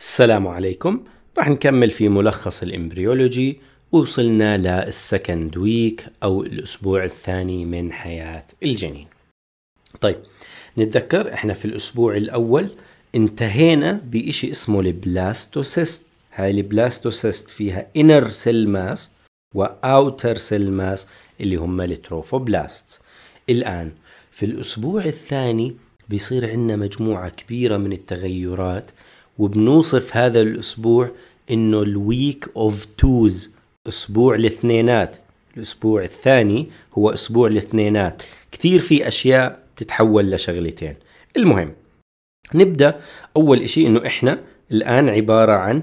السلام عليكم راح نكمل في ملخص الإمبريولوجي ووصلنا للسكند ويك أو الأسبوع الثاني من حياة الجنين طيب نتذكر احنا في الأسبوع الأول انتهينا بشيء اسمه البلاستوسيست هاي البلاستوسيست فيها انر سيل ماس واوتر سيل ماس اللي هم التروفوبلاست الآن في الأسبوع الثاني بيصير عندنا مجموعة كبيرة من التغيرات وبنوصف هذا الأسبوع إنه الويك أوف توز أسبوع الاثنينات الأسبوع الثاني هو أسبوع الاثنينات كثير في أشياء تتحول لشغلتين المهم نبدأ أول إشي إنه إحنا الآن عبارة عن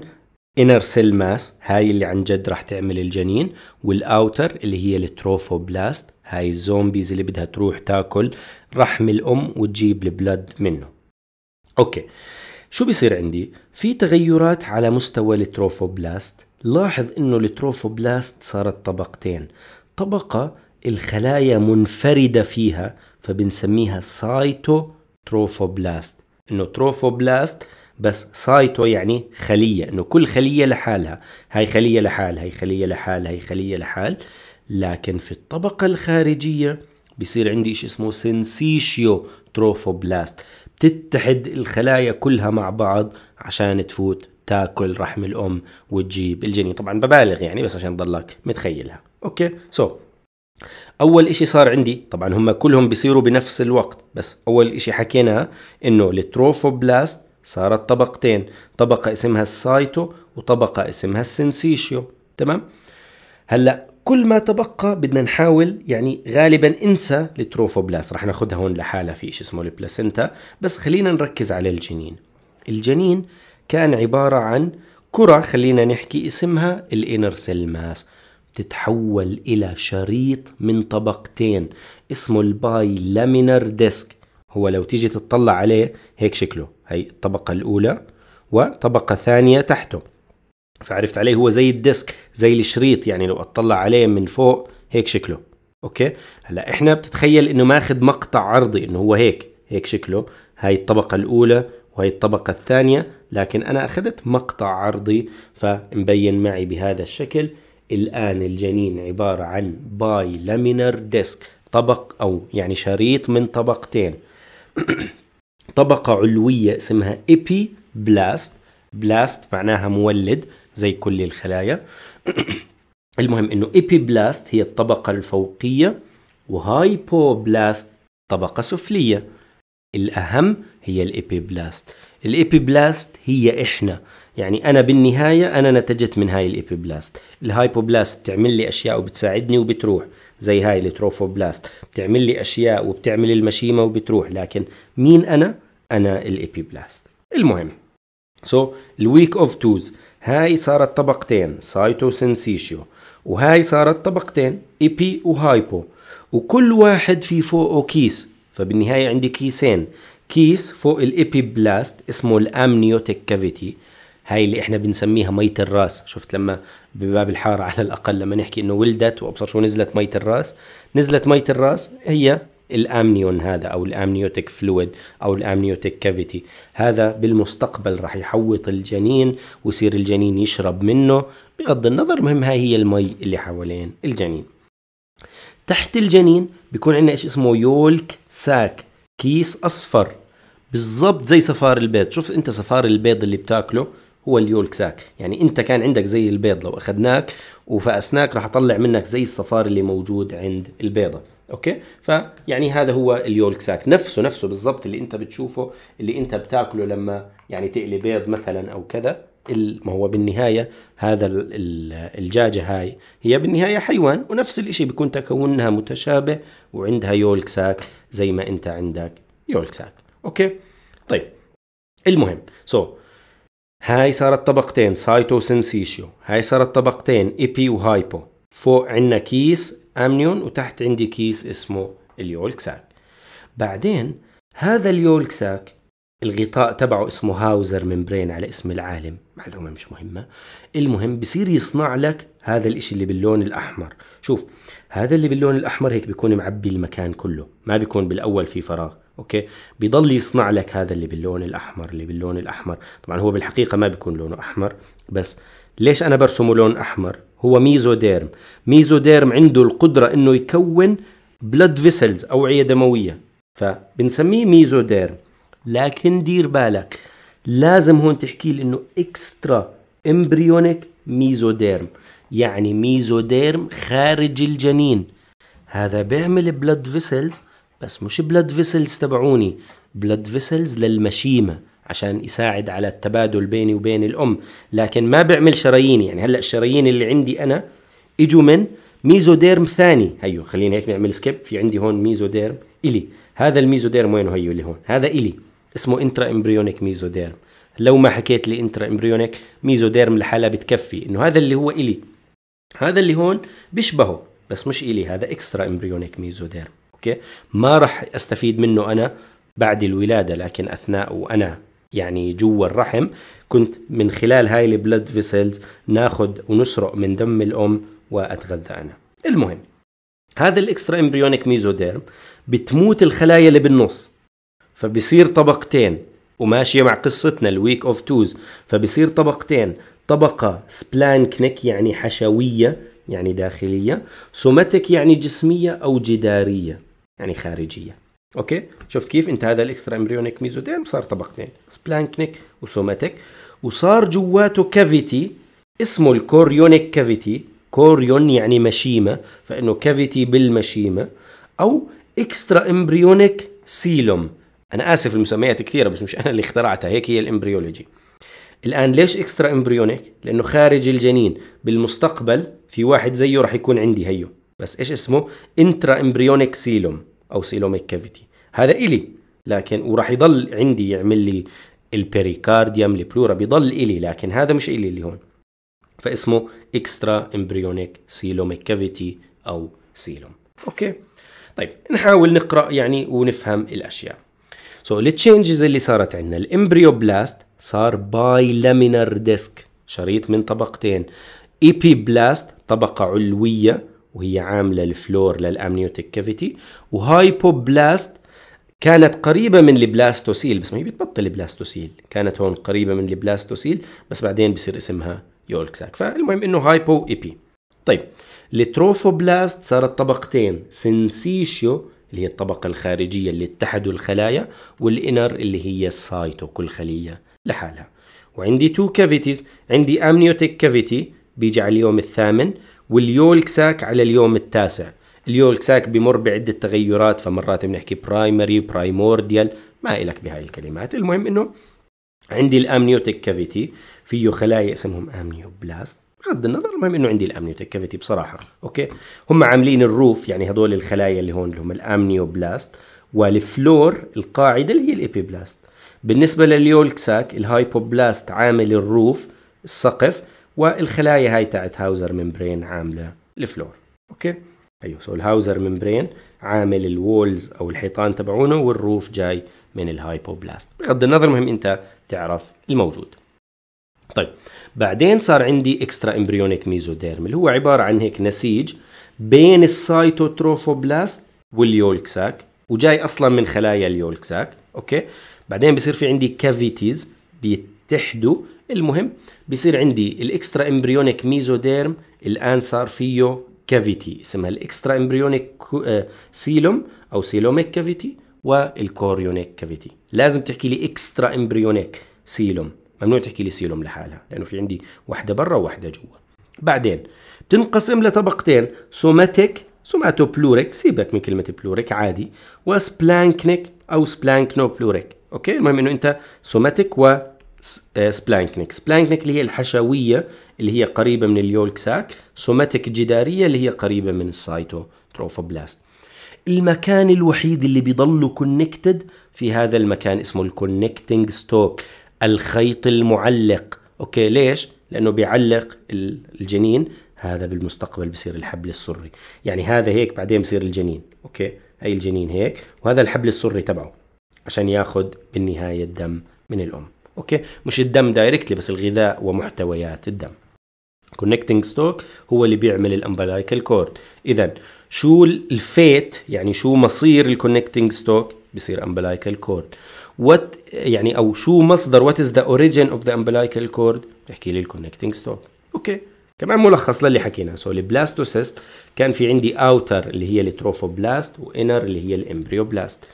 inner cell mass هاي اللي عن جد راح تعمل الجنين والاوتر اللي هي التروفوبلاست هاي الزومبيز اللي بدها تروح تاكل رحم الام وتجيب البلد منه اوكي شو بيصير عندي؟ في تغيرات على مستوى التروفوبلاست لاحظ انه التروفوبلاست صارت طبقتين طبقة الخلايا منفردة فيها فبنسميها سايتو تروفوبلاست انه تروفوبلاست بس سايتو يعني خلية انه كل خلية لحالها هاي خلية لحال هاي خلية لحال هاي خلية لحال لكن في الطبقة الخارجية بيصير عندي شيء اسمه سنسيشيو تروفوبلاست بتتحد الخلايا كلها مع بعض عشان تفوت تاكل رحم الام وتجيب الجنين طبعا ببالغ يعني بس عشان تضلك متخيلها اوكي سو so. اول اشي صار عندي طبعا هم كلهم بيصيروا بنفس الوقت بس اول اشي حكيناه انه التروفوبلاست صارت طبقتين طبقة اسمها السايتو وطبقة اسمها السنسيشيو تمام هلا كل ما تبقى بدنا نحاول يعني غالبا انسى التروفوبلاست رح ناخذها هون لحالها في شيء اسمه البلاسنتا بس خلينا نركز على الجنين الجنين كان عبارة عن كرة خلينا نحكي اسمها الانر سيل ماس بتتحول إلى شريط من طبقتين اسمه الباي لامينر ديسك هو لو تيجي تطلع عليه هيك شكله هي الطبقة الأولى وطبقة ثانية تحته فعرفت عليه هو زي الديسك زي الشريط يعني لو اطلع عليه من فوق هيك شكله اوكي هلا احنا بتتخيل انه ماخذ مقطع عرضي انه هو هيك هيك شكله هاي الطبقه الاولى وهي الطبقة الثانية لكن أنا أخذت مقطع عرضي فمبين معي بهذا الشكل الآن الجنين عبارة عن باي لامينر ديسك طبق أو يعني شريط من طبقتين طبقة علوية اسمها إيبي بلاست بلاست معناها مولد زي كل الخلايا المهم انه ايبيبلاست هي الطبقة الفوقية وهايبوبلاست طبقة سفلية الأهم هي الإيبيبلاست الإيبيبلاست هي إحنا يعني أنا بالنهاية أنا نتجت من هاي الإيبيبلاست الهايبوبلاست بتعمل لي أشياء وبتساعدني وبتروح زي هاي التروفوبلاست بتعمل لي أشياء وبتعمل المشيمة وبتروح لكن مين أنا؟ أنا الإيبيبلاست المهم سو الويك أوف توز هاي صارت طبقتين سايتوسنسيشيو وهاي صارت طبقتين ايبي وهايبو وكل واحد في فوقه كيس فبالنهاية عندي كيسين كيس فوق الإيبي بلاست اسمه الامنيوتيك كافيتي هاي اللي احنا بنسميها مية الراس شفت لما بباب الحارة على الأقل لما نحكي إنه ولدت وأبصر شو نزلت مية الراس نزلت مية الراس هي الامنيون هذا او الامنيوتيك فلويد او الامنيوتيك كافيتي هذا بالمستقبل راح يحوط الجنين ويصير الجنين يشرب منه بغض النظر مهم هاي هي المي اللي حوالين الجنين تحت الجنين بيكون عندنا ايش اسمه يولك ساك كيس اصفر بالضبط زي صفار البيض شوف انت صفار البيض اللي بتاكله هو اليولك ساك يعني انت كان عندك زي البيض لو اخذناك وفأسناك راح اطلع منك زي الصفار اللي موجود عند البيضه اوكي فيعني هذا هو اليولك ساك نفسه نفسه بالضبط اللي انت بتشوفه اللي انت بتاكله لما يعني تقلي بيض مثلا او كذا ما هو بالنهاية هذا الجاجة هاي هي بالنهاية حيوان ونفس الإشي بيكون تكونها متشابه وعندها يولك ساك زي ما أنت عندك يولك ساك أوكي طيب المهم سو so, هاي صارت طبقتين سايتو سنسيشيو هاي صارت طبقتين ايبي وهايبو فوق عندنا كيس امنيون وتحت عندي كيس اسمه اليولك ساك بعدين هذا اليولك ساك الغطاء تبعه اسمه هاوزر ممبرين على اسم العالم معلومة مش مهمة المهم بصير يصنع لك هذا الاشي اللي باللون الاحمر شوف هذا اللي باللون الاحمر هيك بيكون معبي المكان كله ما بيكون بالاول في فراغ اوكي بيضل يصنع لك هذا اللي باللون الاحمر اللي باللون الاحمر طبعا هو بالحقيقه ما بيكون لونه احمر بس ليش انا برسمه لون احمر هو ميزوديرم ميزوديرم عنده القدرة انه يكون بلد فيسلز اوعية دموية فبنسميه ميزوديرم لكن دير بالك لازم هون تحكي لي انه اكسترا امبريونيك ميزوديرم يعني ميزوديرم خارج الجنين هذا بيعمل بلد فيسلز بس مش بلد فيسلز تبعوني بلد فيسلز للمشيمه عشان يساعد على التبادل بيني وبين الام لكن ما بعمل شرايين يعني هلا الشرايين اللي عندي انا اجوا من ميزوديرم ثاني هيو خليني هيك نعمل سكيب في عندي هون ميزوديرم الي هذا الميزوديرم وينه هيو اللي هون هذا الي اسمه انترا امبريونيك ميزوديرم لو ما حكيت لي انترا امبريونيك ميزوديرم لحالها بتكفي انه هذا اللي هو الي هذا اللي هون بيشبهه بس مش الي هذا اكسترا امبريونيك ميزوديرم اوكي ما راح استفيد منه انا بعد الولاده لكن اثناء وانا يعني جوا الرحم كنت من خلال هاي البلد فيسلز ناخذ ونسرق من دم الأم وأتغذى أنا المهم هذا الاكسترا امبريونيك ميزوديرم بتموت الخلايا اللي بالنص فبصير طبقتين وماشية مع قصتنا الويك اوف توز فبصير طبقتين طبقة سبلانكنك يعني حشوية يعني داخلية سوماتيك يعني جسمية أو جدارية يعني خارجية اوكي شفت كيف انت هذا الاكسترا امبريونيك ميزوديرم صار طبقتين سبلانكنيك وسوماتيك وصار جواته كافيتي اسمه الكوريونيك كافيتي كوريون يعني مشيمه فانه كافيتي بالمشيمه او اكسترا امبريونيك سيلوم انا اسف المسميات كثيره بس مش انا اللي اخترعتها هيك هي الامبريولوجي الان ليش اكسترا امبريونيك لانه خارج الجنين بالمستقبل في واحد زيه راح يكون عندي هيو بس ايش اسمه انترا امبريونيك سيلوم او سيلوميك كافيتي هذا الي لكن وراح يضل عندي يعمل لي البريكارديوم البلورا بيضل الي لكن هذا مش الي اللي هون فاسمه اكسترا امبريونيك سيلوميك كافيتي او سيلوم اوكي طيب نحاول نقرا يعني ونفهم الاشياء سو so, التشينجز اللي صارت عندنا الامبريوبلاست صار باي لامينر ديسك شريط من طبقتين ايبي e بلاست طبقه علويه وهي عاملة الفلور للأمنيوتيك كافيتي وهايبوبلاست كانت قريبة من البلاستوسيل بس ما هي بتبطل البلاستوسيل كانت هون قريبة من البلاستوسيل بس بعدين بصير اسمها يولكساك فالمهم انه هايبو ايبي طيب التروفوبلاست صارت طبقتين سنسيشيو اللي هي الطبقة الخارجية اللي اتحدوا الخلايا والإنر اللي هي السايتو كل خلية لحالها وعندي تو كافيتيز عندي أمنيوتيك كافيتي بيجي على اليوم الثامن واليولكساك على اليوم التاسع اليولكساك بمر بعدة تغيرات فمرات بنحكي برايمري برايمورديال ما إلك بهاي الكلمات المهم إنه عندي الامنيوتيك كافيتي فيه خلايا اسمهم امنيوبلاست بغض النظر المهم انه عندي الامنيوتيك كافيتي بصراحه اوكي هم عاملين الروف يعني هدول الخلايا اللي هون اللي هم الامنيوبلاست والفلور القاعده اللي هي الايبيبلاست بالنسبه لليولكساك الهايبوبلاست عامل الروف السقف والخلايا هاي تاعت هاوزر ممبرين عامله الفلور اوكي ايوه سو الهاوزر ممبرين عامل الوولز او الحيطان تبعونه والروف جاي من الهايبوبلاست بغض النظر مهم انت تعرف الموجود طيب بعدين صار عندي اكسترا امبريونيك ميزوديرم اللي هو عباره عن هيك نسيج بين السايتوتروفوبلاست واليولك ساك وجاي اصلا من خلايا اليولك ساك اوكي بعدين بصير في عندي كافيتيز بيتحدوا المهم بصير عندي الاكسترا امبريونيك ميزوديرم الان صار فيه كافيتي اسمها الاكسترا امبريونيك آه، سيلوم او سيلوميك كافيتي والكوريونيك كافيتي لازم تحكي لي اكسترا امبريونيك سيلوم ممنوع تحكي لي سيلوم لحالها لانه في عندي وحده برا وواحده جوا بعدين بتنقسم لطبقتين سوماتيك سوماتو بلوريك سيبك من كلمه بلوريك عادي وسبلانكنيك او سبلانكنو بلوريك اوكي المهم انه انت سوماتيك و سبلانكنيك آه، سبلانكنيك اللي هي الحشوية اللي هي قريبة من اليولك ساك سوماتيك جدارية اللي هي قريبة من السايتوتروفوبلاست المكان الوحيد اللي بيضل كونكتد في هذا المكان اسمه الكونكتنج ستوك الخيط المعلق اوكي ليش لانه بيعلق الجنين هذا بالمستقبل بصير الحبل السري يعني هذا هيك بعدين بصير الجنين اوكي هاي الجنين هيك وهذا الحبل السري تبعه عشان ياخذ بالنهايه الدم من الام اوكي مش الدم دايركتلي بس الغذاء ومحتويات الدم كونكتنج ستوك هو اللي بيعمل الامبلايكال كورد اذا شو الفيت يعني شو مصير الكونكتنج ستوك بصير امبلايكال كورد وات يعني او شو مصدر وات از ذا اوريجين اوف ذا امبلايكال كورد بحكي لي الكونكتنج ستوك اوكي كمان ملخص للي حكينا سو البلاستوسيست كان في عندي اوتر اللي هي التروفوبلاست وانر اللي هي الامبريوبلاست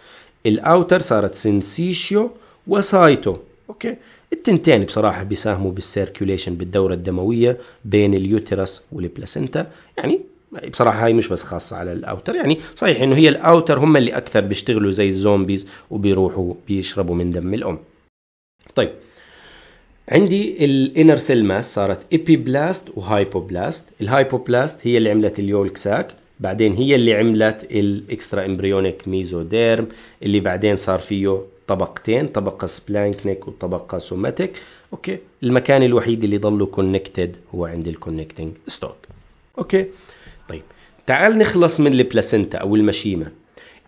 الاوتر صارت سنسيشيو وسايتو اوكي التنتين بصراحه بيساهموا بالسيركيوليشن بالدوره الدمويه بين اليوترس والبلاسنتا يعني بصراحه هاي مش بس خاصه على الاوتر يعني صحيح انه هي الاوتر هم اللي اكثر بيشتغلوا زي الزومبيز وبيروحوا بيشربوا من دم الام طيب عندي الانر سيل ماس صارت بلاست الهايبو بلاست هي اللي عملت اليولك ساك بعدين هي اللي عملت الاكسترا امبريونيك ميزوديرم اللي بعدين صار فيه طبقتين طبقة نيك وطبقة سوماتيك اوكي المكان الوحيد اللي ضلوا كونكتد هو عند الكونكتنج ستوك اوكي طيب تعال نخلص من البلاسنتا او المشيمه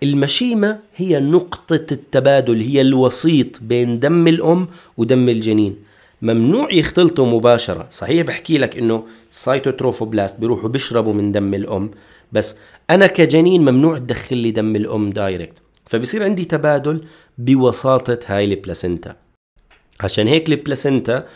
المشيمه هي نقطه التبادل هي الوسيط بين دم الام ودم الجنين ممنوع يختلطوا مباشرة صحيح بحكي لك انه سايتوتروفوبلاست بيروحوا بيشربوا من دم الام بس انا كجنين ممنوع تدخل لي دم الام دايركت فبصير عندي تبادل بوساطة هاي البلاسنتا عشان هيك البلاسنتا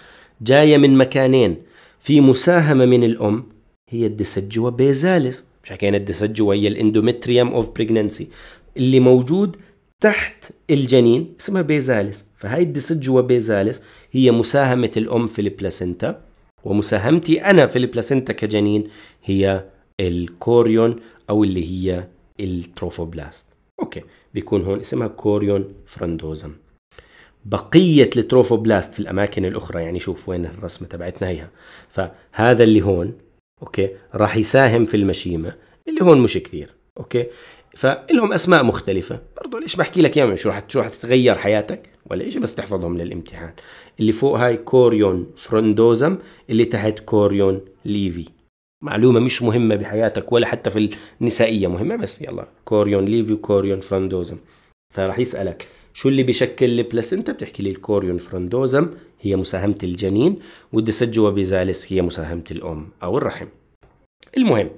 جاية من مكانين في مساهمة من الأم هي الديسجوا بيزالس مش حكينا الديسجوا هي الاندومتريوم اوف بريجننسي اللي موجود تحت الجنين اسمها بيزالس فهاي الديسجوا بيزالس هي مساهمة الأم في البلاسنتا ومساهمتي أنا في البلاسنتا كجنين هي الكوريون أو اللي هي التروفوبلاست اوكي بيكون هون اسمها كوريون فرندوزم بقية التروفوبلاست في الأماكن الأخرى يعني شوف وين الرسمة تبعتنا هيها فهذا اللي هون أوكي راح يساهم في المشيمة اللي هون مش كثير أوكي فلهم أسماء مختلفة برضو ليش بحكي لك اياهم شو رح شو رح تتغير حياتك ولا شيء بس تحفظهم للامتحان اللي فوق هاي كوريون فروندوزم اللي تحت كوريون ليفي معلومه مش مهمه بحياتك ولا حتى في النسائيه مهمه بس يلا كوريون ليفي كوريون فراندوزم فراح يسالك شو اللي بيشكل البلاسنتا بتحكي لي الكوريون فراندوزم هي مساهمه الجنين والديسجوا بيزاليس هي مساهمه الام او الرحم المهم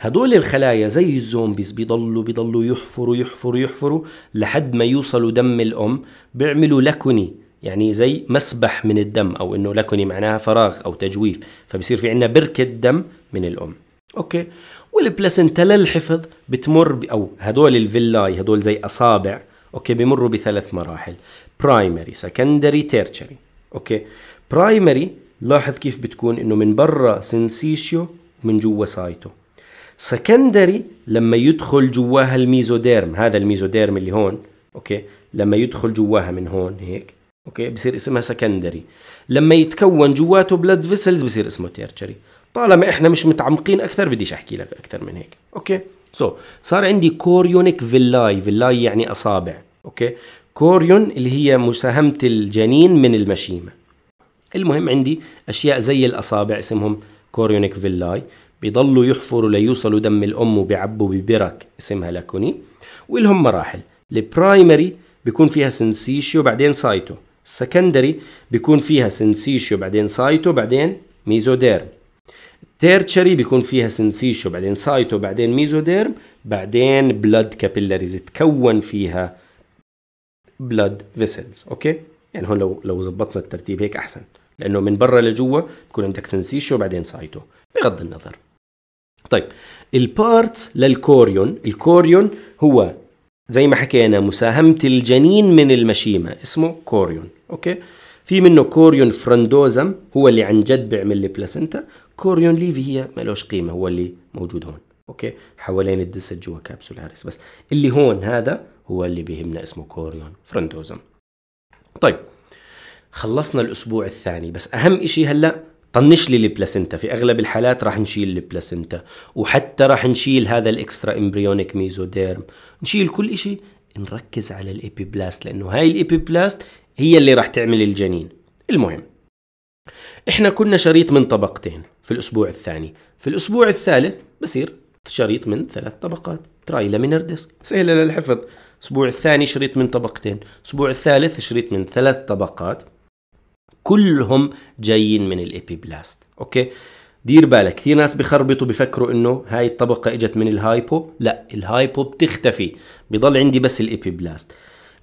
هدول الخلايا زي الزومبيز بيضلوا بيضلوا يحفروا يحفروا يحفروا لحد ما يوصلوا دم الام بيعملوا لكني يعني زي مسبح من الدم او انه لكني معناها فراغ او تجويف فبصير في عندنا بركه دم من الام اوكي والبلاسنتا للحفظ بتمر ب... او هدول الفيلاي هدول زي اصابع اوكي بمروا بثلاث مراحل برايمري سكندري تيرتشري اوكي برايمري لاحظ كيف بتكون انه من برا سنسيشيو ومن جوا سايتو سكندري لما يدخل جواها الميزوديرم هذا الميزوديرم اللي هون اوكي لما يدخل جواها من هون هيك اوكي بصير اسمها سكندري لما يتكون جواته بلاد فيسلز بصير اسمه تيرشري طالما احنا مش متعمقين اكثر بديش احكي لك اكثر من هيك اوكي سو so, صار عندي كوريونيك فيلاي فيلاي يعني اصابع اوكي كوريون اللي هي مساهمه الجنين من المشيمه المهم عندي اشياء زي الاصابع اسمهم كوريونيك فيلاي بيضلوا يحفروا ليوصلوا دم الام وبيعبوا ببرك اسمها لاكوني ولهم مراحل البرايمري بيكون فيها سنسيشيو بعدين سايتو السكندري بيكون فيها سنسيشيو بعدين سايتو بعدين ميزوديرم التيرتشري بيكون فيها سنسيشيو بعدين سايتو بعدين ميزوديرم بعدين بلد كابيلاريز تكون فيها بلد فيسلز اوكي يعني هون لو لو ظبطنا الترتيب هيك احسن لانه من برا لجوا بكون عندك سنسيشيو بعدين سايتو بغض النظر طيب البارتس للكوريون الكوريون هو زي ما حكينا مساهمة الجنين من المشيمة اسمه كوريون اوكي في منه كوريون فرندوزم هو اللي عن جد بيعمل لي بلاسنتا كوريون ليفي هي لهش قيمه هو اللي موجود هون اوكي حوالين الدسج جوا كابسول هارس بس اللي هون هذا هو اللي بيهمنا اسمه كوريون فرندوزم طيب خلصنا الاسبوع الثاني بس اهم شيء هلا طنش لي البلاسنتا في اغلب الحالات راح نشيل البلاسنتا وحتى راح نشيل هذا الاكسترا امبريونيك ميزوديرم نشيل كل شيء نركز على الايبيبلاست لانه هاي الايبيبلاست هي اللي راح تعمل الجنين المهم احنا كنا شريط من طبقتين في الاسبوع الثاني في الاسبوع الثالث بصير شريط من ثلاث طبقات ترايلا من اردس سهله للحفظ الاسبوع الثاني شريط من طبقتين الاسبوع الثالث شريط من ثلاث طبقات كلهم جايين من الابيبلاست اوكي دير بالك كثير ناس بخربطوا بفكروا انه هاي الطبقه اجت من الهايبو لا الهايبو بتختفي بضل عندي بس الابيبلاست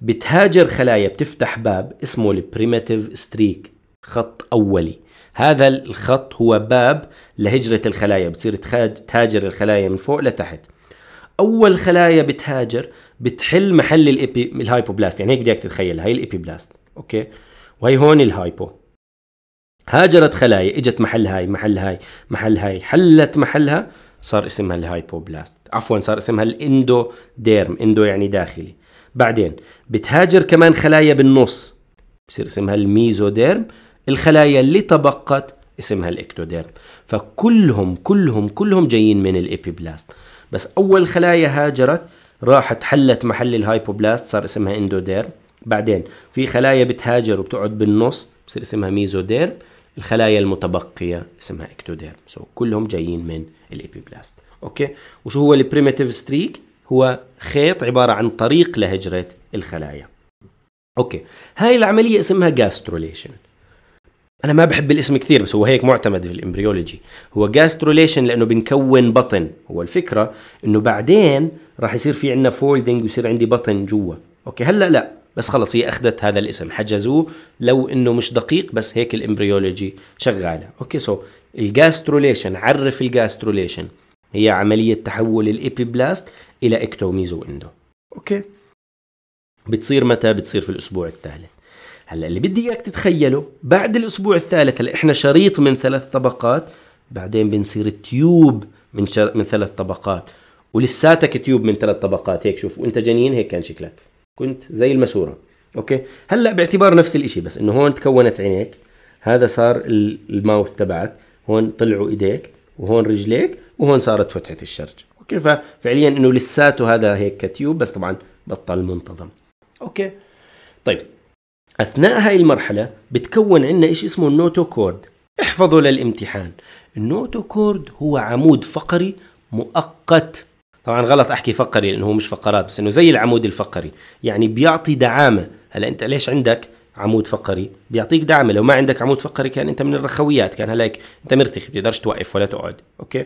بتهاجر خلايا بتفتح باب اسمه البريميتيف ستريك خط أولي هذا الخط هو باب لهجرة الخلايا بتصير تهاجر الخلايا من فوق لتحت أول خلايا بتهاجر بتحل محل الإبي الهايبوبلاست يعني هيك بدك تتخيل هي الإبيبلاست أوكي وهي هون الهايبو هاجرت خلايا اجت محل هاي محل هاي محل هاي حلت محلها صار اسمها الهايبوبلاست عفوا صار اسمها الاندوديرم اندو يعني داخلي بعدين بتهاجر كمان خلايا بالنص بصير اسمها الميزوديرم الخلايا اللي تبقت اسمها الاكتوديرم فكلهم كلهم كلهم جايين من الابيبلاست بس اول خلايا هاجرت راحت حلت محل الهايبوبلاست صار اسمها اندوديرم بعدين في خلايا بتهاجر وبتقعد بالنص بصير اسمها ميزوديرم الخلايا المتبقية اسمها اكتوديرم سو so, كلهم جايين من الابيبلاست اوكي وشو هو البريميتيف ستريك هو خيط عبارة عن طريق لهجرة الخلايا أوكي هاي العملية اسمها جاستروليشن أنا ما بحب الاسم كثير بس هو هيك معتمد في الإمبريولوجي هو جاستروليشن لأنه بنكون بطن هو الفكرة إنه بعدين راح يصير في عندنا فولدنج ويصير عندي بطن جوا أوكي هلأ لا بس خلص هي أخذت هذا الاسم حجزوه لو إنه مش دقيق بس هيك الإمبريولوجي شغالة أوكي سو so الجاستروليشن عرف الجاستروليشن هي عملية تحول الإبيبلاست إلى إكتوميزو إندو أوكي بتصير متى؟ بتصير في الأسبوع الثالث هلا اللي بدي اياك تتخيله بعد الاسبوع الثالث هلا احنا شريط من ثلاث طبقات بعدين بنصير تيوب من شر... من ثلاث طبقات ولساتك تيوب من ثلاث طبقات هيك شوف وانت جنين هيك كان شكلك كنت زي الماسوره اوكي هلا باعتبار نفس الشيء بس انه هون تكونت عينيك هذا صار الماوث تبعك هون طلعوا ايديك وهون رجليك وهون صارت فتحه الشرج اوكي ففعليا انه لساته هذا هيك تيوب بس طبعا بطل منتظم اوكي طيب اثناء هاي المرحله بتكون عندنا شيء اسمه النوتو كورد احفظوا للامتحان النوتو كورد هو عمود فقري مؤقت طبعا غلط احكي فقري لانه هو مش فقرات بس انه زي العمود الفقري يعني بيعطي دعامه هلا انت ليش عندك عمود فقري بيعطيك دعم لو ما عندك عمود فقري كان انت من الرخويات كان هلاك انت مرتخي بتقدرش توقف ولا تقعد اوكي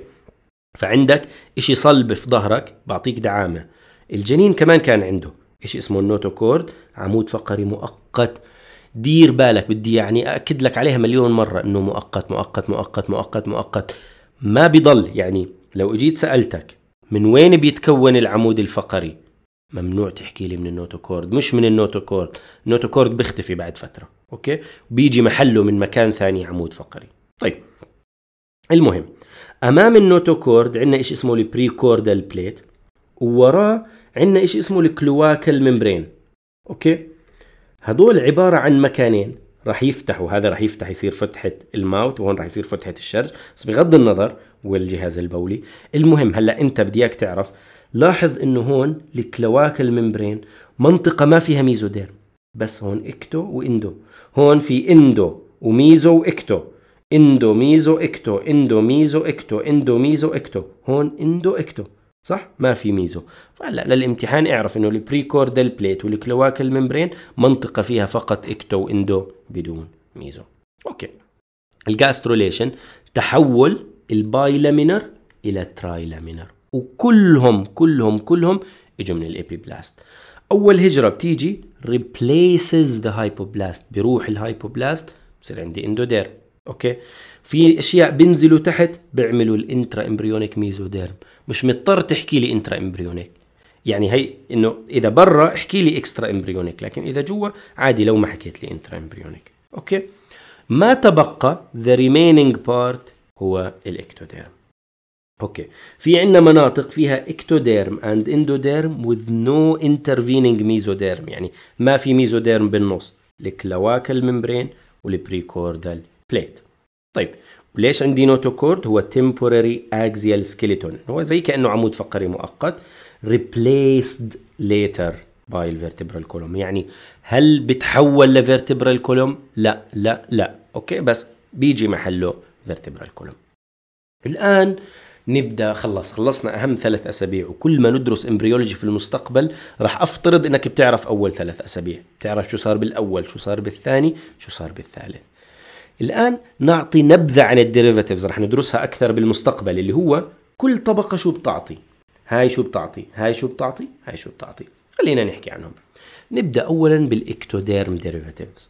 فعندك اشي صلب في ظهرك بعطيك دعامه الجنين كمان كان عنده اشي اسمه النوتوكورد عمود فقري مؤقت دير بالك بدي يعني اكد لك عليها مليون مره انه مؤقت مؤقت مؤقت مؤقت مؤقت ما بضل يعني لو اجيت سالتك من وين بيتكون العمود الفقري ممنوع تحكي لي من النوتوكورد مش من النوتوكورد النوتوكورد بيختفي بعد فتره اوكي بيجي محله من مكان ثاني عمود فقري طيب المهم امام النوتوكورد عندنا شيء اسمه البري كوردال بليت ووراه عندنا شيء اسمه الكلواكال ممبرين اوكي هدول عباره عن مكانين راح يفتحوا هذا راح يفتح يصير فتحه الماوث وهون راح يصير فتحه الشرج بس بغض النظر والجهاز البولي المهم هلا انت بدي اياك تعرف لاحظ انه هون الكلواك الممبرين منطقة ما فيها ميزوديرم بس هون اكتو واندو هون في اندو وميزو واكتو اندو ميزو اكتو اندو ميزو اكتو اندو ميزو اكتو هون اندو اكتو صح ما في ميزو هلا للامتحان اعرف انه البريكوردال بليت والكلواك الممبرين منطقه فيها فقط اكتو واندو بدون ميزو اوكي الجاستروليشن تحول البايلامينر الى ترايلامينر وكلهم كلهم كلهم اجوا من الابي بلاست اول هجره بتيجي replaces ذا هايبوبلاست بيروح الهايبوبلاست بصير عندي اندوديرم اوكي في اشياء بينزلوا تحت بيعملوا الانترا امبريونيك ميزوديرم مش مضطر تحكي لي انترا امبريونيك يعني هي انه اذا برا احكي لي اكسترا امبريونيك لكن اذا جوا عادي لو ما حكيت لي انترا امبريونيك اوكي ما تبقى ذا ريمينينج بارت هو الاكتوديرم اوكي في عندنا مناطق فيها اكتوديرم اند اندوديرم وذ نو انترفينينج ميزوديرم يعني ما في ميزوديرم بالنص الكلواكال ممبرين والبريكوردال بليت طيب وليش عندي نوتوكورد هو temporary اكزيال سكيلتون هو زي كانه عمود فقري مؤقت ريبليسد ليتر باي الفيرتبرال كولوم يعني هل بتحول لفيرتبرال كولوم لا لا لا اوكي بس بيجي محله فيرتبرال كولوم الان نبدا خلص خلصنا اهم ثلاث اسابيع وكل ما ندرس امبريولوجي في المستقبل راح افترض انك بتعرف اول ثلاث اسابيع بتعرف شو صار بالاول شو صار بالثاني شو صار بالثالث الان نعطي نبذه عن الديريفاتيفز راح ندرسها اكثر بالمستقبل اللي هو كل طبقه شو بتعطي هاي شو بتعطي هاي شو بتعطي هاي شو بتعطي خلينا نحكي عنهم نبدا اولا بالاكتوديرم ديريفاتيفز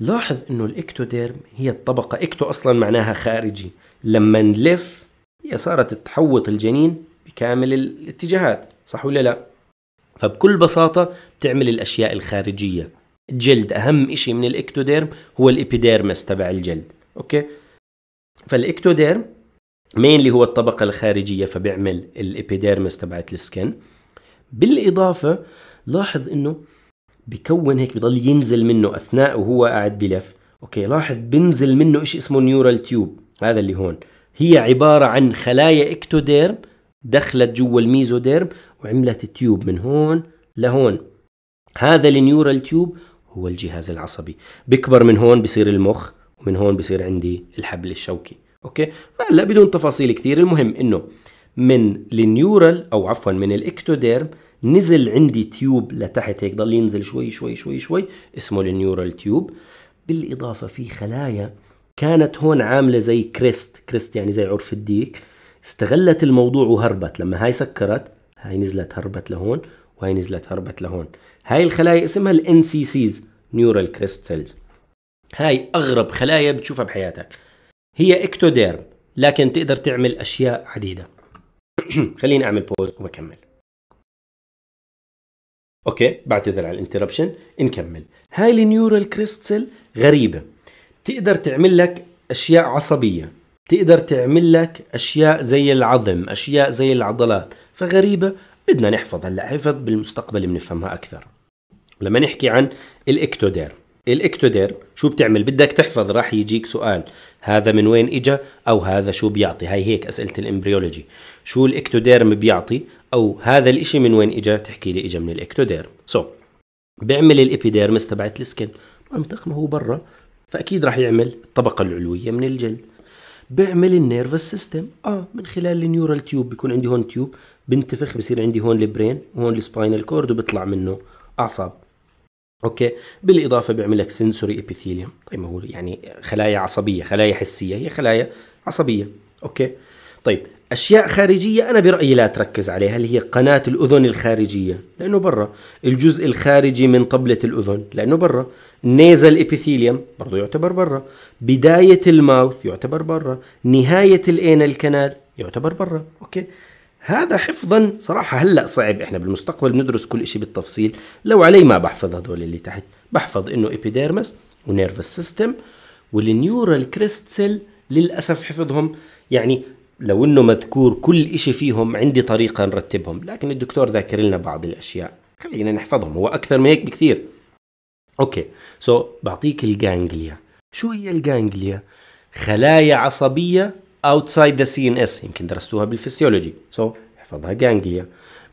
لاحظ انه الاكتوديرم هي الطبقه اكتو اصلا معناها خارجي لما نلف هي صارت تحوط الجنين بكامل الاتجاهات صح ولا لا فبكل بساطة بتعمل الأشياء الخارجية الجلد أهم إشي من الإكتوديرم هو الإبيديرمس تبع الجلد أوكي فالإكتوديرم مين اللي هو الطبقة الخارجية فبيعمل الإبيديرمس تبعت السكن بالإضافة لاحظ إنه بكون هيك بضل ينزل منه أثناء وهو قاعد بلف أوكي لاحظ بنزل منه إشي اسمه نيورال تيوب هذا اللي هون هي عبارة عن خلايا اكتوديرم دخلت جوا الميزوديرم وعملت تيوب من هون لهون هذا النيورال تيوب هو الجهاز العصبي بكبر من هون بصير المخ ومن هون بصير عندي الحبل الشوكي اوكي هلا بدون تفاصيل كثير المهم انه من النيورال او عفوا من الاكتوديرم نزل عندي تيوب لتحت هيك ضل ينزل شوي شوي شوي شوي اسمه النيورال تيوب بالاضافه في خلايا كانت هون عاملة زي كريست كريست يعني زي عرف الديك استغلت الموضوع وهربت لما هاي سكرت هاي نزلت هربت لهون وهي نزلت هربت لهون هاي الخلايا اسمها الـ NCCs Neural Crest Cells هاي أغرب خلايا بتشوفها بحياتك هي اكتوديرم لكن تقدر تعمل أشياء عديدة خليني أعمل بوز وبكمل أوكي بعتذر على الانتربشن نكمل هاي النيورال كريستسل غريبة تقدر تعمل لك اشياء عصبيه تقدر تعمل لك اشياء زي العظم اشياء زي العضلات فغريبه بدنا نحفظ هلا حفظ بالمستقبل بنفهمها اكثر لما نحكي عن الاكتودير الاكتودير شو بتعمل بدك تحفظ راح يجيك سؤال هذا من وين اجا او هذا شو بيعطي هاي هيك اسئله الامبريولوجي شو الاكتوديرم بيعطي او هذا الاشي من وين اجا تحكي لي اجا من الاكتودير سو so, بيعمل الابيديرمس تبعت السكن منطق ما هو برا فاكيد راح يعمل الطبقه العلويه من الجلد بيعمل النيرفس سيستم اه من خلال النيورال تيوب بيكون عندي هون تيوب بنتفخ بصير عندي هون البرين وهون السباينال كورد وبيطلع منه اعصاب اوكي بالاضافه بيعمل لك سنسوري ابيثيليوم طيب هو يعني خلايا عصبيه خلايا حسيه هي خلايا عصبيه اوكي طيب اشياء خارجيه انا برايي لا تركز عليها اللي هي قناه الاذن الخارجيه لانه برا الجزء الخارجي من طبله الاذن لانه برا نيزل ابيثيليوم برضه يعتبر برا بدايه الماوث يعتبر برا نهايه الأين الكنال يعتبر برا اوكي هذا حفظا صراحه هلا صعب احنا بالمستقبل بندرس كل شيء بالتفصيل لو علي ما بحفظ هدول اللي تحت بحفظ انه ايبيديرمس ونيرفس سيستم والنيورال كريستل للاسف حفظهم يعني لو انه مذكور كل شيء فيهم عندي طريقة نرتبهم لكن الدكتور ذاكر لنا بعض الاشياء خلينا نحفظهم هو اكثر من هيك بكثير اوكي سو so, بعطيك الجانجليا شو هي الجانجليا خلايا عصبية ذا سي ان اس يمكن درستوها بالفسيولوجي سو so, احفظها جانجليا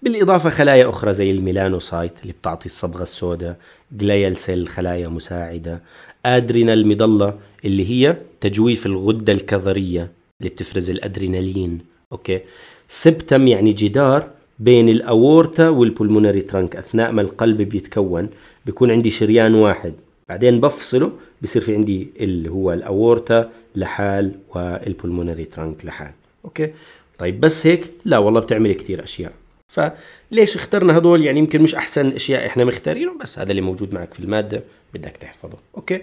بالإضافة خلايا أخرى زي الميلانوسايت اللي بتعطي الصبغة السوداء جليال سيل خلايا مساعدة أدرينال مضلة اللي هي تجويف الغدة الكظرية اللي بتفرز الادرينالين اوكي سبتم يعني جدار بين الاورتا والبولموناري ترنك اثناء ما القلب بيتكون بيكون عندي شريان واحد بعدين بفصله بصير في عندي اللي هو الاورتا لحال والبولموناري ترنك لحال اوكي طيب بس هيك لا والله بتعمل كثير اشياء فليش اخترنا هدول يعني يمكن مش احسن اشياء احنا مختارينه بس هذا اللي موجود معك في الماده بدك تحفظه اوكي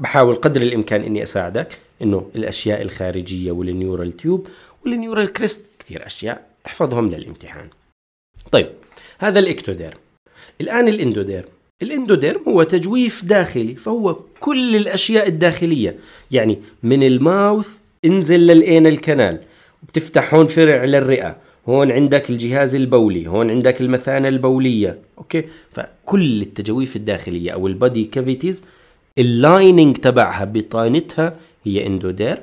بحاول قدر الامكان اني اساعدك انه الاشياء الخارجيه والنيورال تيوب والنيورال كريست كثير اشياء تحفظهم للامتحان طيب هذا الاكتوديرم الان الاندوديرم الاندوديرم هو تجويف داخلي فهو كل الاشياء الداخليه يعني من الماوث انزل للانال الكنال بتفتح هون فرع للرئه هون عندك الجهاز البولي هون عندك المثانه البوليه اوكي فكل التجويف الداخليه او البادي كافيتيز اللايننج تبعها بطانتها هي اندوديرم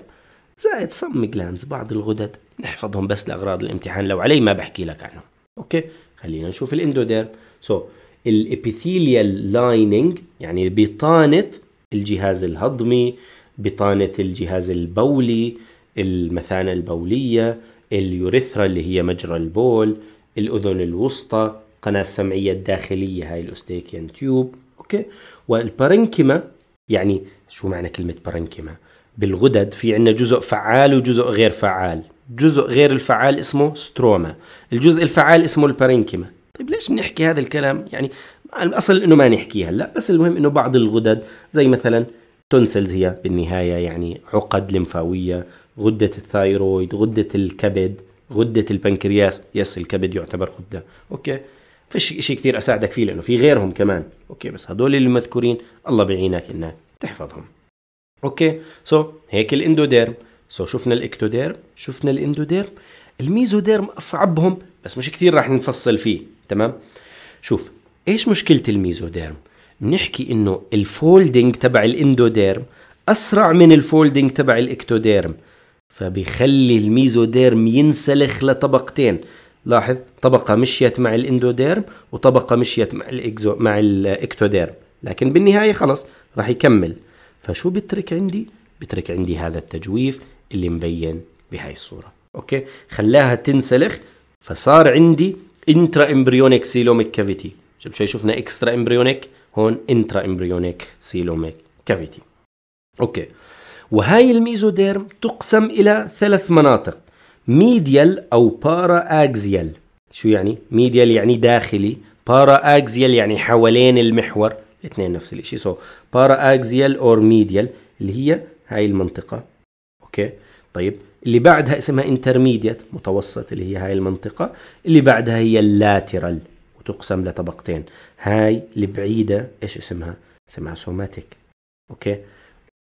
زائد صم جلانز بعض الغدد نحفظهم بس لاغراض الامتحان لو علي ما بحكي لك عنهم اوكي خلينا نشوف الاندوديرم سو so, الابيثيليال لايننج يعني بطانه الجهاز الهضمي بطانه الجهاز البولي المثانه البوليه اليوريثرا اللي هي مجرى البول الأذن الوسطى قناة السمعية الداخلية هاي الأوستيكيان تيوب أوكي والبارنكيما يعني شو معنى كلمة بارنكيما بالغدد في عندنا جزء فعال وجزء غير فعال جزء غير الفعال اسمه ستروما الجزء الفعال اسمه البارنكيما طيب ليش بنحكي هذا الكلام يعني الاصل انه ما نحكيه هلا بس المهم انه بعض الغدد زي مثلا تونسلز هي بالنهاية يعني عقد لمفاوية غدة الثايرويد غدة الكبد غدة البنكرياس يس الكبد يعتبر غدة أوكي فيش شيء كثير أساعدك فيه لأنه في غيرهم كمان أوكي بس هدول اللي مذكورين الله بعينك إنك تحفظهم أوكي سو so, هيك الإندوديرم سو so, شفنا الإكتوديرم شفنا الإندوديرم الميزوديرم أصعبهم بس مش كثير راح نفصل فيه تمام شوف إيش مشكلة الميزوديرم بنحكي انه الفولدنج تبع الاندوديرم اسرع من الفولدنج تبع الاكتوديرم فبيخلي الميزوديرم ينسلخ لطبقتين لاحظ طبقة مشيت مع الاندوديرم وطبقة مشيت مع الاكزو مع الاكتوديرم لكن بالنهاية خلص راح يكمل فشو بترك عندي؟ بترك عندي هذا التجويف اللي مبين بهاي الصورة اوكي خلاها تنسلخ فصار عندي انترا امبريونيك سيلوميك كافيتي شوف شوي شفنا اكسترا امبريونيك هون انترا امبريونيك سيلوميك كافيتي اوكي وهاي الميزوديرم تقسم الى ثلاث مناطق ميديال او بارا اكزيال شو يعني ميديال يعني داخلي بارا اكزيال يعني حوالين المحور الاثنين نفس الشيء سو بارا اكزيال اور ميديال اللي هي هاي المنطقه اوكي طيب اللي بعدها اسمها انترميديت متوسط اللي هي هاي المنطقه اللي بعدها هي اللاترال وتقسم لطبقتين هاي البعيدة ايش اسمها؟ اسمها سوماتيك اوكي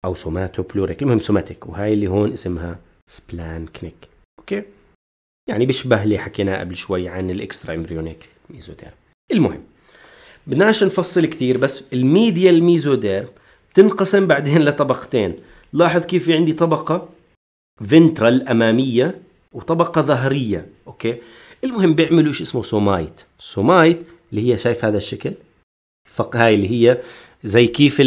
او سوماتو بلوريك المهم سوماتيك وهاي اللي هون اسمها سبلانكنيك اوكي يعني بيشبه اللي حكيناه قبل شوي عن الاكسترا امبريونيك ميزوديرم المهم بدناش نفصل كثير بس الميديا الميزودير تنقسم بعدين لطبقتين لاحظ كيف في عندي طبقة فنترال أمامية وطبقة ظهرية أوكي المهم بيعملوا شيء اسمه سومايت السومايت اللي هي شايف هذا الشكل فق هاي اللي هي زي كيف آه،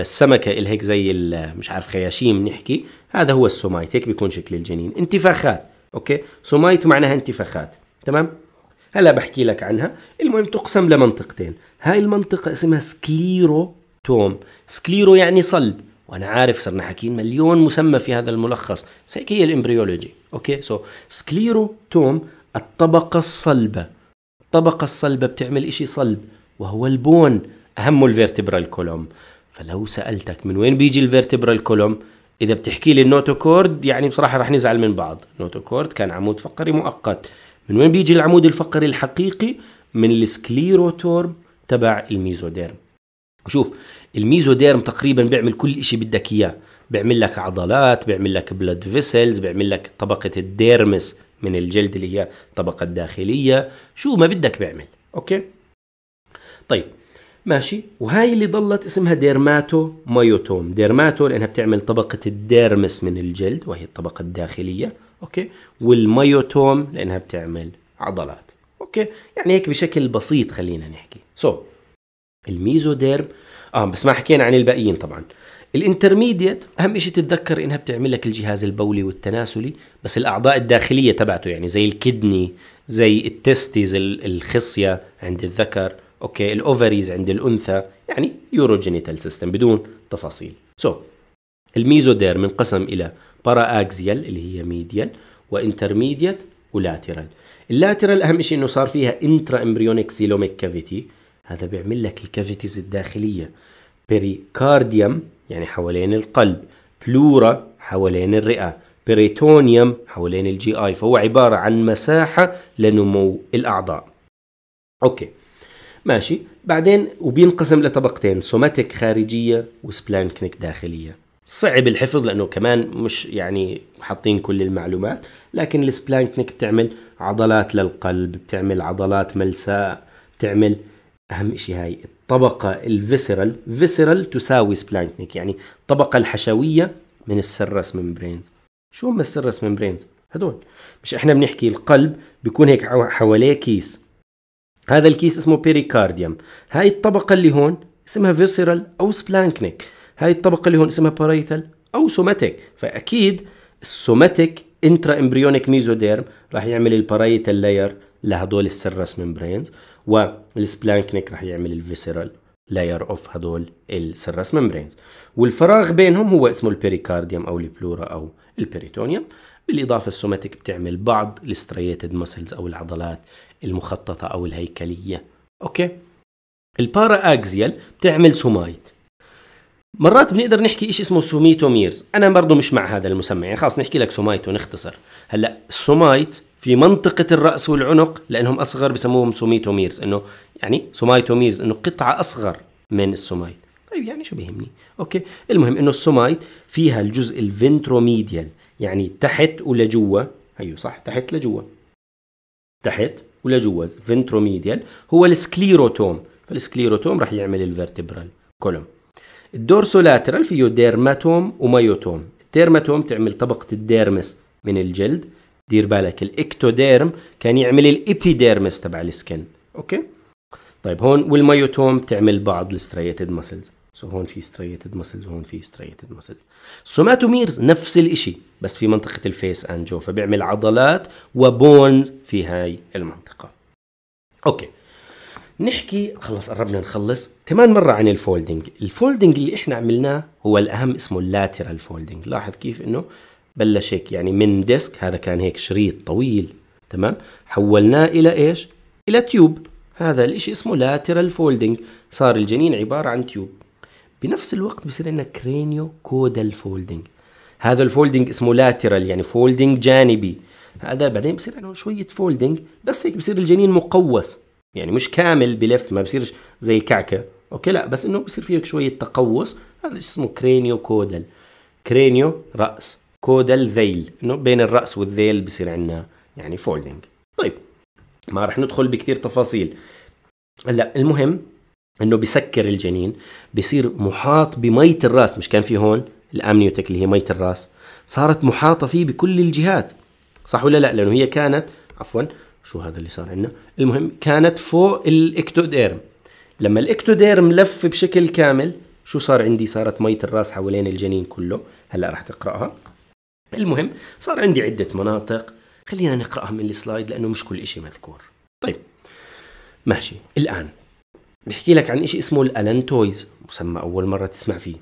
السمكه الهيك زي آه، مش عارف خياشيم نحكي هذا هو السومايت هيك بيكون شكل الجنين انتفاخات اوكي سومايت معناها انتفاخات تمام هلا بحكي لك عنها المهم تقسم لمنطقتين هاي المنطقه اسمها سكليروتوم سكليرو يعني صلب وانا عارف صرنا حاكيين مليون مسمى في هذا الملخص بس هيك هي الامبريولوجي اوكي سو so, سكليروتوم الطبقة الصلبة الطبقة الصلبة بتعمل إشي صلب وهو البون أهمه الفيرتبرال كولوم فلو سألتك من وين بيجي الفيرتبرال كولوم إذا بتحكي لي النوتوكورد يعني بصراحة رح نزعل من بعض النوتوكورد كان عمود فقري مؤقت من وين بيجي العمود الفقري الحقيقي من السكليروتورم تبع الميزوديرم شوف الميزوديرم تقريبا بيعمل كل إشي بدك إياه بيعمل لك عضلات بيعمل لك بلد فيسلز بيعمل لك طبقة الديرمس من الجلد اللي هي الطبقة الداخلية شو ما بدك بعمل أوكي طيب ماشي وهاي اللي ضلت اسمها ديرماتو مايوتوم ديرماتو لأنها بتعمل طبقة الديرمس من الجلد وهي الطبقة الداخلية أوكي والمايوتوم لأنها بتعمل عضلات أوكي يعني هيك بشكل بسيط خلينا نحكي سو so, الميزوديرم اه بس ما حكينا عن الباقيين طبعا الانترميديت اهم شيء تتذكر انها بتعمل لك الجهاز البولي والتناسلي بس الاعضاء الداخليه تبعته يعني زي الكدني زي التستيز الخصيه عند الذكر اوكي الاوفريز عند الانثى يعني يوروجينيتال سيستم بدون تفاصيل سو so, الميزوديرم انقسم الى بارا اكزيال اللي هي ميديال وانترميديت ولاترال اللاترال اهم شيء انه صار فيها انترا امبريونيك سيلوميك كافيتي هذا بيعمل لك الكافيتيز الداخلية بريكارديوم يعني حوالين القلب بلورا حوالين الرئة بريتونيوم حوالين الجي اي فهو عبارة عن مساحة لنمو الأعضاء أوكي ماشي بعدين وبينقسم لطبقتين سوماتيك خارجية وسبلانكنيك داخلية صعب الحفظ لانه كمان مش يعني حاطين كل المعلومات لكن السبلانكنيك بتعمل عضلات للقلب بتعمل عضلات ملساء بتعمل اهم شيء هاي الطبقه الفيسرال فيسرال تساوي سبلانكنيك يعني الطبقه الحشويه من السرس ممبرينز شو هم السرس ممبرينز هدول مش احنا بنحكي القلب بيكون هيك حواليه كيس هذا الكيس اسمه بيريكارديوم هاي الطبقه اللي هون اسمها فيسرال او سبلانكنيك هاي الطبقه اللي هون اسمها بارايتال او سوماتيك فاكيد السوماتيك انترا امبريونيك ميزوديرم راح يعمل البارايتال لاير لهدول السرس ممبرينز والسبلانكنيك رح يعمل الفيسرال لاير اوف هدول السرس ممبرينز والفراغ بينهم هو اسمه البيريكارديوم او البلورا او البيريتونيوم بالاضافه السوماتيك بتعمل بعض الستريتد مسلز او العضلات المخططه او الهيكليه اوكي البارا اكزيال بتعمل سومايت مرات بنقدر نحكي شيء اسمه سوميتوميرز انا برضه مش مع هذا المسمى يعني خلاص نحكي لك سومايت ونختصر هلا السومايت في منطقة الرأس والعنق لأنهم أصغر بسموهم سوميتوميرز إنه يعني ميرز إنه قطعة أصغر من السومايت طيب يعني شو بيهمني أوكي المهم إنه السومايت فيها الجزء الفنتروميديال يعني تحت ولجوا هيو أيوة صح تحت لجوا تحت ولجوا فنتروميديال هو السكليروتوم فالسكليروتوم رح يعمل الفيرتبرال كولوم الدورسولاترال فيه ديرماتوم ومايوتوم الديرماتوم تعمل طبقة الديرمس من الجلد دير بالك الاكتوديرم كان يعمل الابيديرمس تبع السكن اوكي طيب هون والمايوتوم تعمل بعض الستريتد مسلز سو هون في ستريتد مسلز وهون في ستريتد مسلز السوماتوميرز نفس الشيء بس في منطقه الفيس اند جو فبيعمل عضلات وبونز في هاي المنطقه اوكي نحكي خلص قربنا نخلص كمان مرة عن الفولدنج الفولدنج اللي احنا عملناه هو الأهم اسمه اللاترال فولدنج لاحظ كيف انه بلش هيك يعني من ديسك هذا كان هيك شريط طويل تمام حولناه إلى ايش إلى تيوب هذا الاشي اسمه لاترال فولدينج صار الجنين عبارة عن تيوب بنفس الوقت بصير عندنا كرينيو كودال فولدينج هذا الفولدنج اسمه لاترال يعني فولدنج جانبي هذا بعدين بصير عنده شوية فولدنج بس هيك بصير الجنين مقوس يعني مش كامل بلف ما بصيرش زي الكعكه اوكي لا بس انه بصير فيك شويه تقوس هذا اسمه كرينيو كودل كرينيو راس كودل ذيل انه بين الراس والذيل بصير عندنا يعني فولدنج طيب ما رح ندخل بكثير تفاصيل هلا المهم انه بسكر الجنين بصير محاط بميه الراس مش كان في هون الامنيوتك اللي هي ميه الراس صارت محاطه فيه بكل الجهات صح ولا لا لانه هي كانت عفوا شو هذا اللي صار عندنا المهم كانت فوق الاكتوديرم لما الاكتوديرم لف بشكل كامل شو صار عندي صارت مية الراس حوالين الجنين كله هلا رح تقراها المهم صار عندي عدة مناطق خلينا نقراها من السلايد لانه مش كل شيء مذكور طيب ماشي الان بحكي لك عن شيء اسمه الالانتويز مسمى اول مره تسمع فيه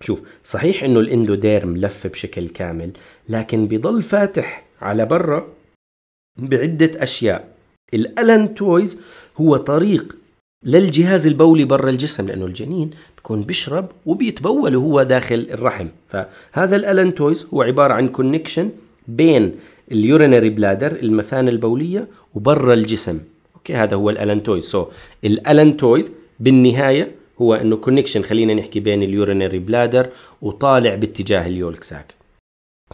شوف صحيح انه الاندوديرم لف بشكل كامل لكن بضل فاتح على برا بعدة أشياء الألن تويز هو طريق للجهاز البولي برا الجسم لأنه الجنين بيكون بيشرب وبيتبول وهو داخل الرحم فهذا الألن تويز هو عبارة عن كونكشن بين اليورينري بلادر المثانة البولية وبرا الجسم اوكي هذا هو الالانتويز سو so, تويز بالنهايه هو انه كونكشن خلينا نحكي بين اليورينري بلادر وطالع باتجاه اليولكساك ساك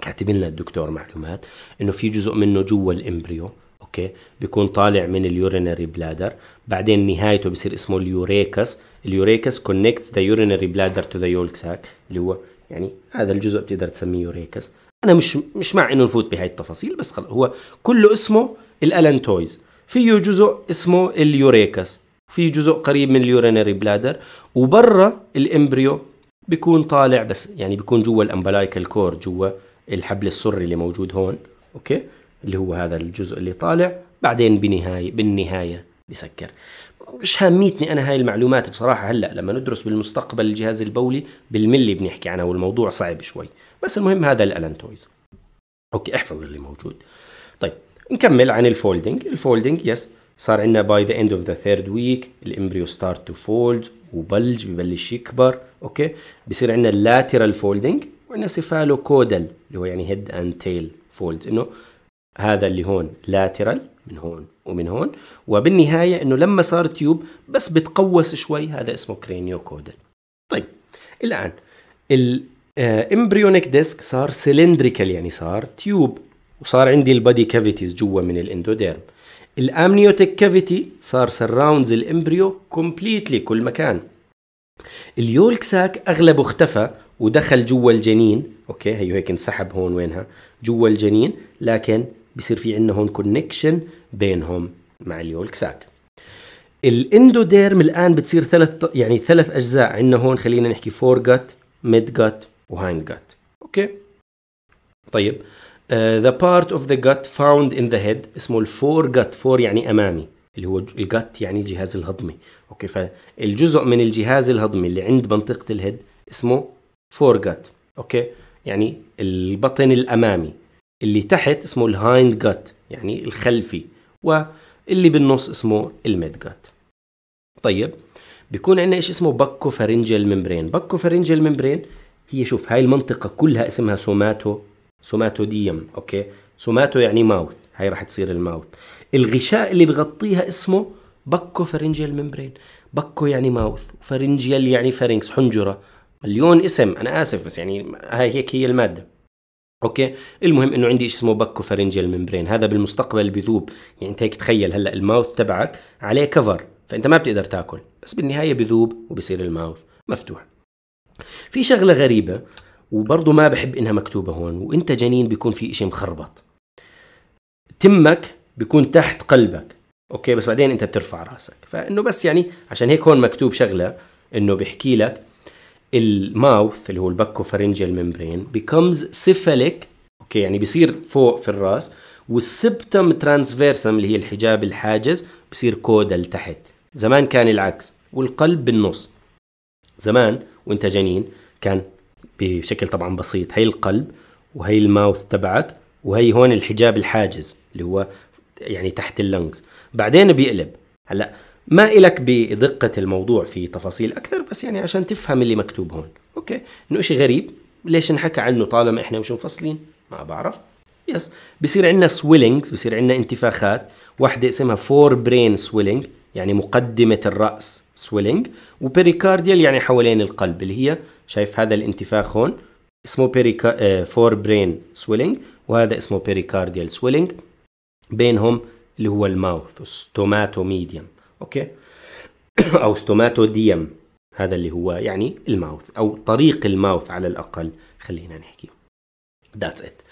كاتب لنا الدكتور معلومات انه في جزء منه جوا الامبريو اوكي بيكون طالع من اليورينري بلادر بعدين نهايته بصير اسمه اليوريكس اليوريكس كونكت ذا يورينري بلادر تو ذا يولك ساك اللي هو يعني هذا الجزء بتقدر تسميه يوريكس انا مش مش مع انه نفوت بهاي التفاصيل بس خلص هو كله اسمه الالنتويز فيه جزء اسمه اليوريكس في جزء قريب من اليورينري بلادر وبرا الامبريو بيكون طالع بس يعني بيكون جوا الامبلايكال كور جوا الحبل السري اللي موجود هون اوكي اللي هو هذا الجزء اللي طالع بعدين بنهايه بالنهايه بسكر مش هاميتني انا هاي المعلومات بصراحه هلا لما ندرس بالمستقبل الجهاز البولي بالملي بنحكي عنها والموضوع صعب شوي بس المهم هذا الالانتويز اوكي احفظ اللي موجود طيب نكمل عن الفولدنج الفولدنج يس صار عندنا باي ذا اند اوف ذا ثيرد ويك الامبريو ستارت تو فولد وبلج ببلش يكبر اوكي بصير عندنا اللاترال فولدنج ونسفاله كودل اللي هو يعني هيد اند تيل فولدز انه هذا اللي هون لاترال من هون ومن هون وبالنهاية انه لما صار تيوب بس بتقوس شوي هذا اسمه كرينيو كودل طيب الآن الامبريونيك آه، ديسك صار سلندريكال يعني صار تيوب وصار عندي البادي كافيتيز جوا من الاندوديرم الامنيوتيك كافيتي صار سراوندز الامبريو كومبليتلي كل مكان اليولك ساك اغلبه اختفى ودخل جوا الجنين اوكي هي هيك انسحب هون وينها جوا الجنين لكن بصير في عندنا هون كونكشن بينهم مع اليولك ساك الاندوديرم الان بتصير ثلاث يعني ثلاث اجزاء عندنا هون خلينا نحكي فور جت ميد جت وهايند جت اوكي طيب ذا بارت اوف ذا جت فاوند ان ذا هيد اسمه الفور جت فور يعني امامي اللي هو الجت يعني الجهاز الهضمي اوكي فالجزء من الجهاز الهضمي اللي عند منطقه الهيد اسمه فورجت اوكي يعني البطن الامامي اللي تحت اسمه الهايند جت يعني الخلفي واللي بالنص اسمه الميد جت طيب بيكون عندنا شيء اسمه باكو فارنجيال ممبرين باكو فارنجيال ممبرين هي شوف هاي المنطقة كلها اسمها سوماتو سوماتو ديم اوكي سوماتو يعني ماوث هاي راح تصير الماوث الغشاء اللي بغطيها اسمه باكو فارنجيال ممبرين باكو يعني ماوث وفارنجيال يعني فارنكس حنجرة اليون اسم انا اسف بس يعني هاي هيك هي الماده اوكي المهم انه عندي شيء اسمه باكو فارنجيال ممبرين هذا بالمستقبل بذوب يعني انت هيك تخيل هلا الماوث تبعك عليه كفر فانت ما بتقدر تاكل بس بالنهايه بذوب وبصير الماوث مفتوح في شغله غريبه وبرضه ما بحب انها مكتوبه هون وانت جنين بيكون في شيء مخربط تمك بيكون تحت قلبك اوكي بس بعدين انت بترفع راسك فانه بس يعني عشان هيك هون مكتوب شغله انه بيحكي لك الماوث اللي هو البكو فرنجل ممبرين بيكمز سيفاليك اوكي يعني بيصير فوق في الراس والسبتم ترانسفيرسم اللي هي الحجاب الحاجز بصير كودا لتحت زمان كان العكس والقلب بالنص زمان وانت جنين كان بشكل طبعا بسيط هي القلب وهي الماوث تبعك وهي هون الحجاب الحاجز اللي هو يعني تحت اللنجز بعدين بيقلب هلا ما إلك بدقة الموضوع في تفاصيل أكثر بس يعني عشان تفهم اللي مكتوب هون أوكي إنه إشي غريب ليش نحكى عنه طالما إحنا مش مفصلين ما بعرف يس بصير عندنا سويلينجز بصير عندنا انتفاخات واحدة اسمها فور برين سويلينج يعني مقدمة الرأس سويلينج وبيريكارديال يعني حوالين القلب اللي هي شايف هذا الانتفاخ هون اسمه بيريكا... فور برين سويلينج وهذا اسمه بيريكارديال سويلينج بينهم اللي هو الماوث ستوماتو ميديم اوكي او ستوماتو ديم هذا اللي هو يعني الماوث او طريق الماوث على الاقل خلينا نحكي ذاتس ات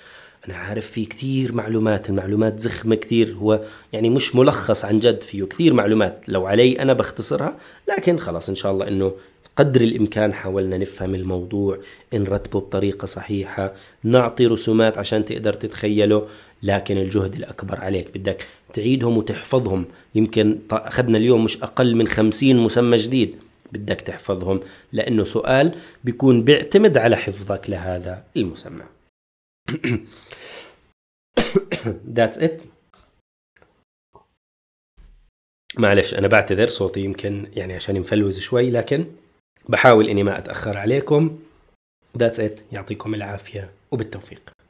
انا عارف في كثير معلومات المعلومات زخمه كثير هو يعني مش ملخص عن جد فيه كثير معلومات لو علي انا بختصرها لكن خلاص ان شاء الله انه قدر الامكان حاولنا نفهم الموضوع نرتبه بطريقه صحيحه نعطي رسومات عشان تقدر تتخيله لكن الجهد الاكبر عليك بدك تعيدهم وتحفظهم يمكن أخذنا اليوم مش أقل من خمسين مسمى جديد بدك تحفظهم لأنه سؤال بيكون بيعتمد على حفظك لهذا المسمى That's it معلش أنا بعتذر صوتي يمكن يعني عشان مفلوز شوي لكن بحاول إني ما أتأخر عليكم That's it يعطيكم العافية وبالتوفيق